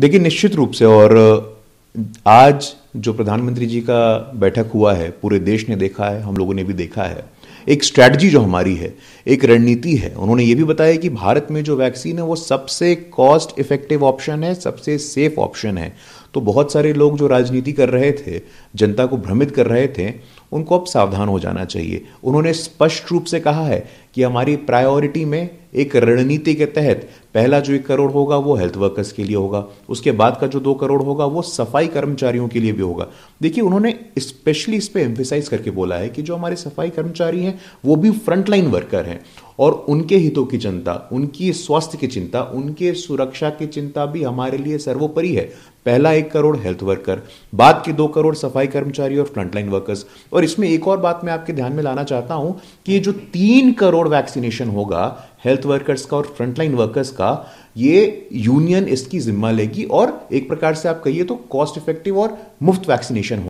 देखिए निश्चित रूप से और आज जो प्रधानमंत्री जी का बैठक हुआ है पूरे देश ने देखा है हम लोगों ने भी देखा है एक स्ट्रैटेजी जो हमारी है एक रणनीति है उन्होंने ये भी बताया कि भारत में जो वैक्सीन है वो सबसे कॉस्ट इफेक्टिव ऑप्शन है सबसे सेफ ऑप्शन है तो बहुत सारे लोग जो राजनीति कर रहे थे जनता को भ्रमित कर रहे थे उनको अब सावधान हो जाना चाहिए उन्होंने स्पष्ट रूप से कहा है कि हमारी प्रायोरिटी में एक रणनीति के तहत पहला जो एक करोड़ होगा वो हेल्थ वर्कर्स के लिए होगा उसके बाद का जो दो करोड़ होगा वो सफाई कर्मचारियों के लिए भी होगा देखिए उन्होंने स्पेशली इस पर एम्फिसाइज करके बोला है कि जो हमारे सफाई कर्मचारी हैं वो भी फ्रंटलाइन वर्कर हैं और उनके हितों की चिंता उनकी स्वास्थ्य की चिंता उनके सुरक्षा की चिंता भी हमारे लिए सर्वोपरि है पहला एक करोड़ हेल्थ वर्कर बाद के दो करोड़ सफाई कर्मचारी और फ्रंटलाइन वर्कर्स और इसमें एक और बात मैं आपके ध्यान में लाना चाहता हूं कि जो तीन करोड़ करोड़ वैक्सीनेशन होगा हेल्थ वर्कर्स का और फ्रंटलाइन वर्कर्स का ये यूनियन इसकी जिम्मा लेगी और एक प्रकार से आप कहिए तो कॉस्ट इफेक्टिव और मुफ्त वैक्सीनेशन